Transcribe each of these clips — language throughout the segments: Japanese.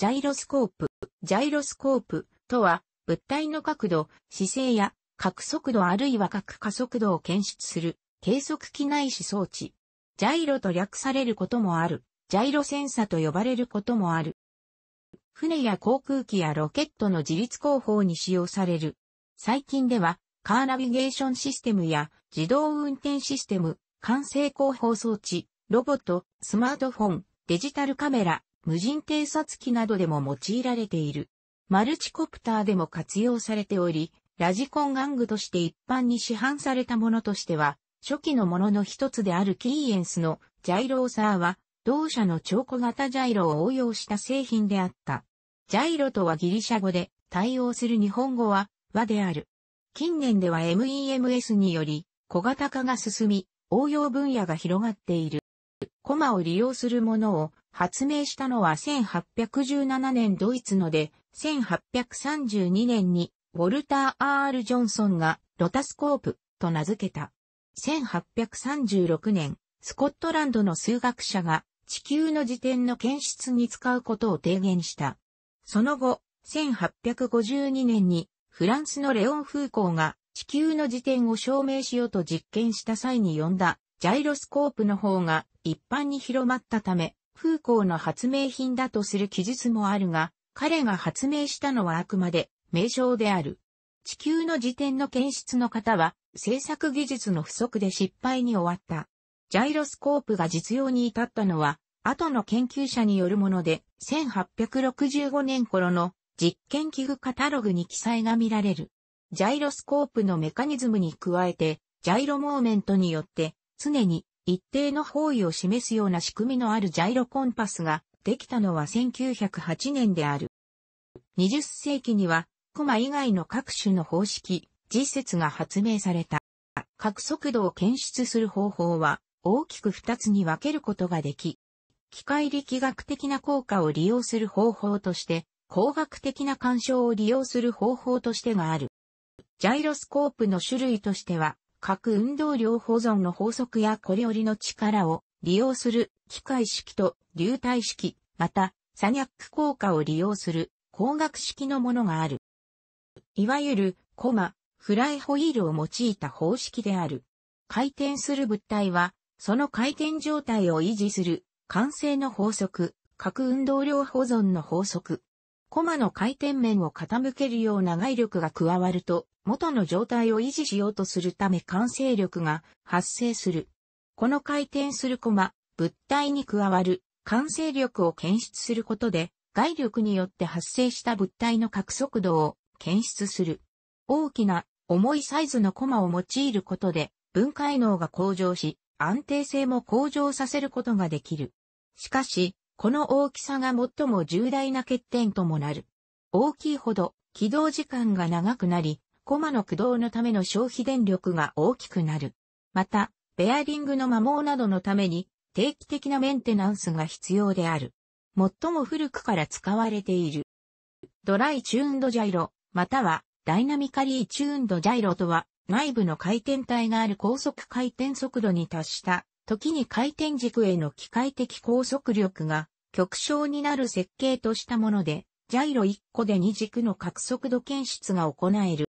ジャイロスコープ。ジャイロスコープとは、物体の角度、姿勢や、角速度あるいは角加速度を検出する、計測機内視装置。ジャイロと略されることもある。ジャイロセンサと呼ばれることもある。船や航空機やロケットの自立工法に使用される。最近では、カーナビゲーションシステムや自動運転システム、完成広報装置、ロボット、スマートフォン、デジタルカメラ、無人偵察機などでも用いられている。マルチコプターでも活用されており、ラジコン玩具として一般に市販されたものとしては、初期のものの一つであるキーエンスのジャイローサーは、同社の超小型ジャイロを応用した製品であった。ジャイロとはギリシャ語で、対応する日本語は、和である。近年では MEMS により、小型化が進み、応用分野が広がっている。コマを利用するものを発明したのは1817年ドイツので、1832年にウォルター・ R・ ジョンソンがロタスコープと名付けた。1836年、スコットランドの数学者が地球の時点の検出に使うことを提言した。その後、1852年にフランスのレオン・フーコーが地球の時点を証明しようと実験した際に呼んだジャイロスコープの方が一般に広まったため、空港の発明品だとする記述もあるが、彼が発明したのはあくまで名称である。地球の時点の検出の方は、制作技術の不足で失敗に終わった。ジャイロスコープが実用に至ったのは、後の研究者によるもので、1865年頃の実験器具カタログに記載が見られる。ジャイロスコープのメカニズムに加えて、ジャイロモーメントによって、常に一定の方位を示すような仕組みのあるジャイロコンパスができたのは1908年である。20世紀には、コマ以外の各種の方式、実説が発明された。各速度を検出する方法は、大きく2つに分けることができ、機械力学的な効果を利用する方法として、工学的な干渉を利用する方法としてがある。ジャイロスコープの種類としては、核運動量保存の法則やこれよりの力を利用する機械式と流体式、また、サニャック効果を利用する光学式のものがある。いわゆる、コマ、フライホイールを用いた方式である。回転する物体は、その回転状態を維持する、慣性の法則、核運動量保存の法則、コマの回転面を傾けるような外力が加わると、元の状態を維持しようとするため完成力が発生する。この回転するコマ、物体に加わる完成力を検出することで、外力によって発生した物体の角速度を検出する。大きな重いサイズのコマを用いることで、分解能が向上し、安定性も向上させることができる。しかし、この大きさが最も重大な欠点ともなる。大きいほど起動時間が長くなり、コマの駆動のための消費電力が大きくなる。また、ベアリングの摩耗などのために定期的なメンテナンスが必要である。最も古くから使われている。ドライチューンドジャイロ、またはダイナミカリーチューンドジャイロとは、内部の回転体がある高速回転速度に達した、時に回転軸への機械的高速力が極小になる設計としたもので、ジャイロ1個で2軸の角速度検出が行える。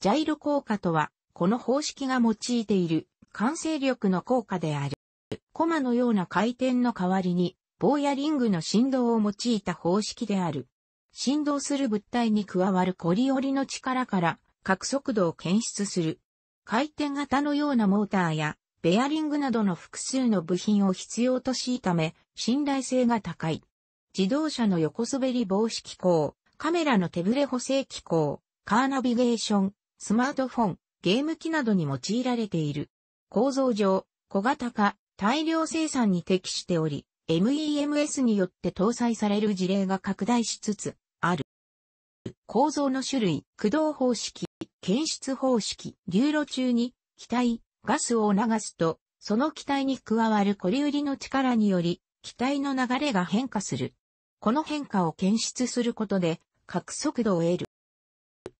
ジャイロ効果とは、この方式が用いている、完成力の効果である。コマのような回転の代わりに、棒やリングの振動を用いた方式である。振動する物体に加わるコリオリの力から、角速度を検出する。回転型のようなモーターや、ベアリングなどの複数の部品を必要としいため、信頼性が高い。自動車の横滑り防止機構、カメラの手ブレ補正機構、カーナビゲーション、スマートフォン、ゲーム機などに用いられている。構造上、小型化、大量生産に適しており、MEMS によって搭載される事例が拡大しつつある。構造の種類、駆動方式、検出方式、流路中に、機体、ガスを流すと、その気体に加わるコリウリの力により、気体の流れが変化する。この変化を検出することで、角速度を得る。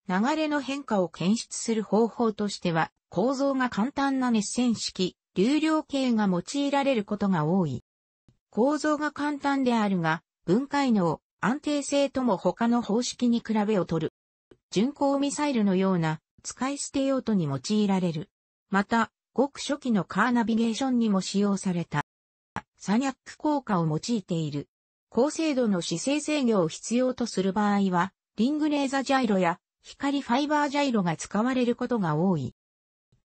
流れの変化を検出する方法としては、構造が簡単な熱線式、流量計が用いられることが多い。構造が簡単であるが、分解能、安定性とも他の方式に比べをとる。巡航ミサイルのような使い捨て用途に用いられる。また、ごく初期のカーナビゲーションにも使用された。サニャック効果を用いている。高精度の姿勢制御を必要とする場合は、リングレーザージャイロや光ファイバージャイロが使われることが多い。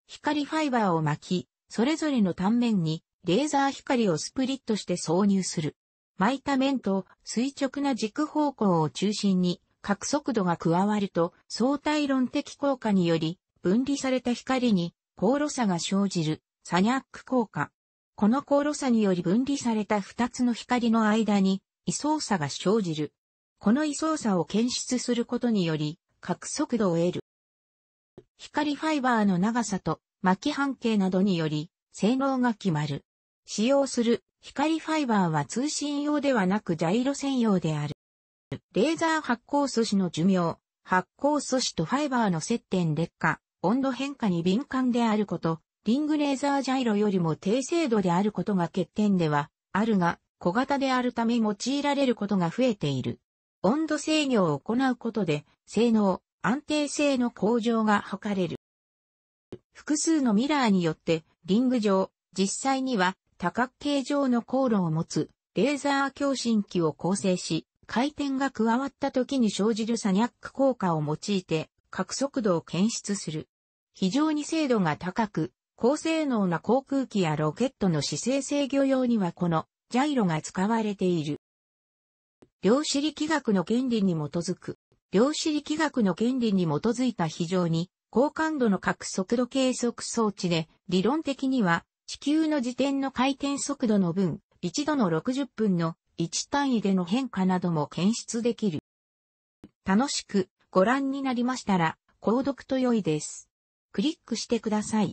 光ファイバーを巻き、それぞれの端面にレーザー光をスプリットして挿入する。巻いた面と垂直な軸方向を中心に角速度が加わると相対論的効果により分離された光に高炉差が生じるサニャック効果。この高炉差により分離された2つの光の間に位相差が生じる。この位相差を検出することにより、角速度を得る。光ファイバーの長さと巻き半径などにより、性能が決まる。使用する光ファイバーは通信用ではなくジャイロ専用である。レーザー発光素子の寿命、発光素子とファイバーの接点劣化、温度変化に敏感であること、リングレーザージャイロよりも低精度であることが欠点ではあるが、小型であるため用いられることが増えている。温度制御を行うことで、性能、安定性の向上が図れる。複数のミラーによって、リング上、実際には多角形状の航路を持つ、レーザー共振器を構成し、回転が加わった時に生じるサニャック効果を用いて、角速度を検出する。非常に精度が高く、高性能な航空機やロケットの姿勢制御用にはこのジャイロが使われている。量子力学の原理に基づく、量子力学の原理に基づいた非常に高感度の各速度計測装置で、理論的には地球の自転の回転速度の分、1度の60分の1単位での変化なども検出できる。楽しくご覧になりましたら、購読と良いです。クリックしてください。